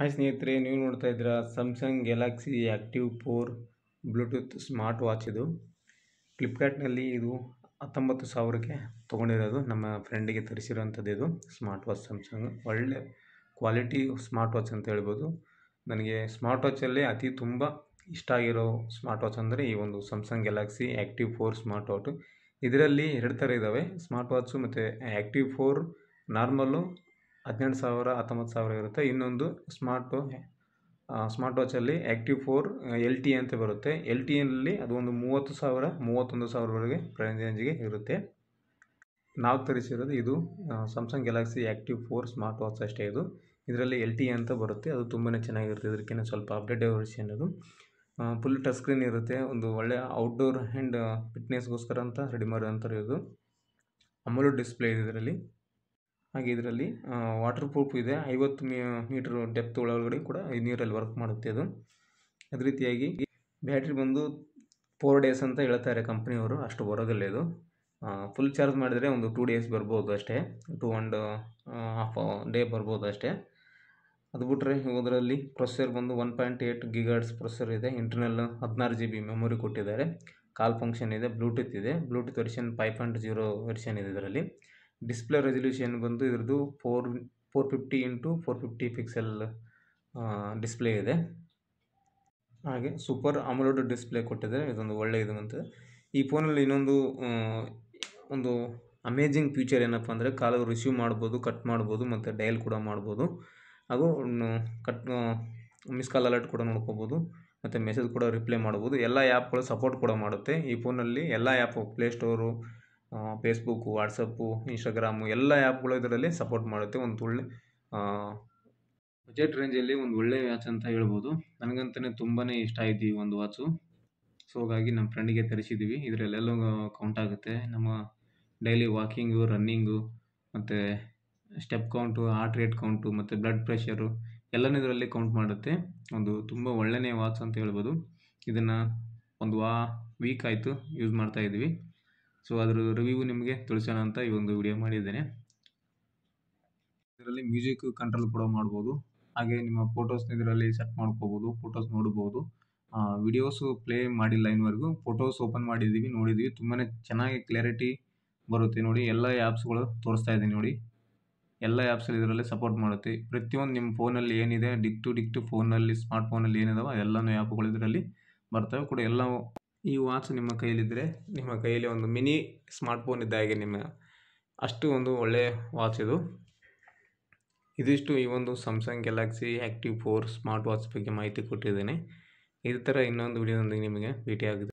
hi ಸ್ನೇಹಿತರೆ ನೀವು ನೋಡ್ತಾ ಇದ್ದೀರಾ Samsung Galaxy active four Bluetooth smart watch ಇದು ಫ್ಲಿಪ್ಕಾರ್ಟ್ನಲ್ಲಿ ಇದು ಹತ್ತೊಂಬತ್ತು ಸಾವಿರಕ್ಕೆ ತೊಗೊಂಡಿರೋದು ನಮ್ಮ ಫ್ರೆಂಡಿಗೆ ತರಿಸಿರೋವಂಥದ್ದು ಇದು ಸ್ಮಾರ್ಟ್ ವಾಚ್ ಸ್ಯಾಮ್ಸಂಗ್ ಒಳ್ಳೆ ಕ್ವಾಲಿಟಿ ಸ್ಮಾರ್ಟ್ ವಾಚ್ ಅಂತ ಹೇಳ್ಬೋದು ನನಗೆ ಸ್ಮಾರ್ಟ್ ವಾಚಲ್ಲಿ ಅತಿ ತುಂಬ ಇಷ್ಟ ಆಗಿರೋ ಸ್ಮಾರ್ಟ್ ವಾಚ್ ಅಂದರೆ ಈ ಒಂದು Samsung Galaxy active four smart watch ಇದರಲ್ಲಿ ಎರಡು ಥರ ಇದ್ದಾವೆ ಸ್ಮಾರ್ಟ್ ವಾಚು ಮತ್ತು ಆ್ಯಕ್ಟಿವ್ ಫೋರ್ ನಾರ್ಮಲ್ಲು ಹದಿನೆಂಟು ಸಾವಿರ ಹತ್ತೊಂಬತ್ತು ಸಾವಿರ ಇರುತ್ತೆ ಇನ್ನೊಂದು ಸ್ಮಾರ್ಟ್ ಸ್ಮಾರ್ಟ್ ವಾಚಲ್ಲಿ ಆ್ಯಕ್ಟಿವ್ ಫೋರ್ ಎಲ್ ಟಿ ಅಂತ ಬರುತ್ತೆ ಎಲ್ ಟಿ ಅದು ಒಂದು ಮೂವತ್ತು ಸಾವಿರ ಮೂವತ್ತೊಂದು ಸಾವಿರವರೆಗೆ ರೇಂಜಿಗೆ ಇರುತ್ತೆ ನಾವು ತರಿಸಿರೋದು ಇದು Samsung Galaxy active four smart watch ಅಷ್ಟೇ ಇದು ಇದರಲ್ಲಿ ಎಲ್ ಟಿ ಅಂತ ಬರುತ್ತೆ ಅದು ತುಂಬಾ ಚೆನ್ನಾಗಿರುತ್ತೆ ಇದಕ್ಕಿಂತ ಸ್ವಲ್ಪ ಅಪ್ಡೇಟ್ ವರ್ಷನ್ ಅದು ಫುಲ್ ಟಚ್ ಸ್ಕ್ರೀನ್ ಇರುತ್ತೆ ಒಂದು ಒಳ್ಳೆಯ ಔಟ್ಡೋರ್ ಆ್ಯಂಡ್ ಫಿಟ್ನೆಸ್ಗೋಸ್ಕರ ಅಂತ ರೆಡಿ ಮಾಡಿದಂಥದ್ದು ಇದು ಅಮೂಲ್ ಡಿಸ್ಪ್ಲೇ ಇದೆ ಇದರಲ್ಲಿ ಹಾಗೆ ಇದರಲ್ಲಿ ವಾಟರ್ ಪ್ರೂಫ್ ಇದೆ ಐವತ್ತು ಮೀಟರ್ ಡೆಪ್ತ್ ಒಳಗಡೆ ಕೂಡ ಈ ನೀರಲ್ಲಿ ವರ್ಕ್ ಮಾಡುತ್ತೆ ಅದು ಅದೇ ರೀತಿಯಾಗಿ ಬ್ಯಾಟ್ರಿ ಬಂದು ಫೋರ್ ಡೇಸ್ ಅಂತ ಹೇಳ್ತಾರೆ ಕಂಪ್ನಿಯವರು ಅಷ್ಟು ಬರೋದಿಲ್ಲ ಇದು ಫುಲ್ ಚಾರ್ಜ್ ಮಾಡಿದರೆ ಒಂದು ಟೂ ಡೇಸ್ ಬರ್ಬೋದು ಅಷ್ಟೇ ಟೂ ಆ್ಯಂಡ್ ಹಾಫ್ ಡೇ ಬರ್ಬೋದು ಅಷ್ಟೇ ಅದು ಬಿಟ್ಟರೆ ಅದರಲ್ಲಿ ಪ್ರೊಸೆಸರ್ ಬಂದು one point eight gigahertz processor ಇದೆ ಇಂಟರ್ನಲ್ ಹದಿನಾರು ಜಿ ಬಿ ಮೆಮೊರಿ ಕೊಟ್ಟಿದ್ದಾರೆ ಕಾಲ್ ಫಂಕ್ಷನ್ ಇದೆ ಬ್ಲೂಟೂತ್ ಇದೆ Bluetooth version five point zero version ಇದೆ ಇದರಲ್ಲಿ ಡಿಸ್ಪ್ಲೇ ರೆಸಲ್ಯೂಷನ್ ಬಂದು ಇದ್ರದ್ದು four four fifty into four fifty pixel display ಇದೆ ಹಾಗೆ ಸೂಪರ್ ಅಮೋಲೋಡ್ ಡಿಸ್ಪ್ಲೇ ಕೊಟ್ಟಿದ್ದಾರೆ ಇದೊಂದು ಒಳ್ಳೆಯದು ಅಂತ ಈ ಫೋನಲ್ಲಿ ಇನ್ನೊಂದು ಒಂದು ಅಮೇಜಿಂಗ್ ಫ್ಯೂಚರ್ ಏನಪ್ಪ ಅಂದರೆ ಕಾಲು ರಿಸೀವ್ ಮಾಡ್ಬೋದು ಕಟ್ ಮಾಡ್ಬೋದು ಮತ್ತು ಡಯಲ್ ಕೂಡ ಮಾಡ್ಬೋದು ಹಾಗೂ ಕಟ್ ಮಿಸ್ ಕಾಲ್ ಅಲರ್ಟ್ ಕೂಡ ನೋಡ್ಕೋಬೋದು ಮತ್ತು ಮೆಸೇಜ್ ಕೂಡ ರಿಪ್ಲೈ ಮಾಡ್ಬೋದು ಎಲ್ಲ ಆ್ಯಪ್ಗಳು ಸಪೋರ್ಟ್ ಕೂಡ ಮಾಡುತ್ತೆ ಈ ಫೋನಲ್ಲಿ ಎಲ್ಲ app Play Store Facebook WhatsApp Instagram ಎಲ್ಲ ಆ್ಯಪ್ಗಳು ಇದರಲ್ಲಿ ಸಪೋರ್ಟ್ ಮಾಡುತ್ತೆ ಒಂದು ಒಳ್ಳೆ ಬಜೆಟ್ ರೇಂಜಲ್ಲಿ ಒಂದು ಒಳ್ಳೆ ವಾಚ್ ಅಂತ ಹೇಳ್ಬೋದು ನನಗಂತಲೇ ತುಂಬಾ ಇಷ್ಟ ಆಯ್ತು ಈ ಒಂದು ವಾಚು ಸೊ ಹಾಗಾಗಿ ನಮ್ಮ ಫ್ರೆಂಡಿಗೆ ತರಿಸಿದ್ದೀವಿ ಇದರಲ್ಲೆಲ್ಲ ಕೌಂಟ್ ಆಗುತ್ತೆ ನಮ್ಮ ಡೈಲಿ ವಾಕಿಂಗು ರನ್ನಿಂಗು ಮತ್ತು step count heart rate count ಮತ್ತು ಬ್ಲಡ್ ಪ್ರೆಷರು ಎಲ್ಲನೂ ಇದರಲ್ಲಿ ಕೌಂಟ್ ಮಾಡುತ್ತೆ ಒಂದು ತುಂಬ ಒಳ್ಳೆಯ ವಾಚ್ ಅಂತ ಹೇಳ್ಬೋದು ಇದನ್ನು ಒಂದು ವಾ ವೀಕ್ ಆಯಿತು ಯೂಸ್ ಮಾಡ್ತಾ ಸೊ ಅದರ ರಿವ್ಯೂ ನಿಮಗೆ ತಿಳಿಸೋಣ ಅಂತ ಈ ಒಂದು ವಿಡಿಯೋ ಮಾಡಿದ್ದೇನೆ ಇದರಲ್ಲಿ ಮ್ಯೂಸಿಕ್ ಕಂಟ್ರೋಲ್ ಕೂಡ ಮಾಡ್ಬೋದು ಹಾಗೆ ನಿಮ್ಮ ಫೋಟೋಸ್ ಇದರಲ್ಲಿ ಸೆಟ್ ಮಾಡ್ಕೋಬೋದು ಫೋಟೋಸ್ ನೋಡ್ಬೋದು ವಿಡಿಯೋಸು ಪ್ಲೇ ಮಾಡಿಲ್ಲ ಇನ್ನವರೆಗೂ ಫೋಟೋಸ್ ಓಪನ್ ಮಾಡಿದ್ದೀವಿ ನೋಡಿದ್ದೀವಿ ತುಂಬಾ ಚೆನ್ನಾಗಿ ಕ್ಲಾರಿಟಿ ಬರುತ್ತೆ ನೋಡಿ ಎಲ್ಲ ಆ್ಯಪ್ಸ್ಗಳು ತೋರಿಸ್ತಾ ಇದ್ದೀನಿ ನೋಡಿ ಎಲ್ಲ ಆ್ಯಪ್ಸಲ್ಲಿ ಇದರಲ್ಲಿ ಸಪೋರ್ಟ್ ಮಾಡುತ್ತೆ ಪ್ರತಿಯೊಂದು ನಿಮ್ಮ ಫೋನಲ್ಲಿ ಏನಿದೆ ಡಿಕ್ ಟು ಡಿಕ್ ಟು ಫೋನಲ್ಲಿ ಸ್ಮಾರ್ಟ್ ಫೋನಲ್ಲಿ ಏನಿದಾವೆ ಎಲ್ಲನೂ ಆ್ಯಪ್ಗಳು ಇದರಲ್ಲಿ ಬರ್ತವೆ ಕೂಡ ಎಲ್ಲ ಈ ವಾಚ್ ನಿಮ್ಮ ಕೈಯಲ್ಲಿದ್ದರೆ ನಿಮ್ಮ ಕೈಯಲ್ಲಿ ಒಂದು ಮಿನಿ ಸ್ಮಾರ್ಟ್ ಫೋನ್ ಇದ್ದ ಹಾಗೆ ನಿಮ್ಮ ಅಷ್ಟು ಒಂದು ಒಳ್ಳೆಯ ವಾಚ್ ಇದು ಇದಿಷ್ಟು ಈ ಒಂದು Samsung Galaxy active four smart watch ಬಗ್ಗೆ ಮಾಹಿತಿ ಕೊಟ್ಟಿದ್ದೇನೆ ಇದೇ ಥರ ಇನ್ನೊಂದು ವಿಡಿಯೋದೊಂದಿಗೆ ನಿಮಗೆ ಭೇಟಿಯಾಗಿದೆ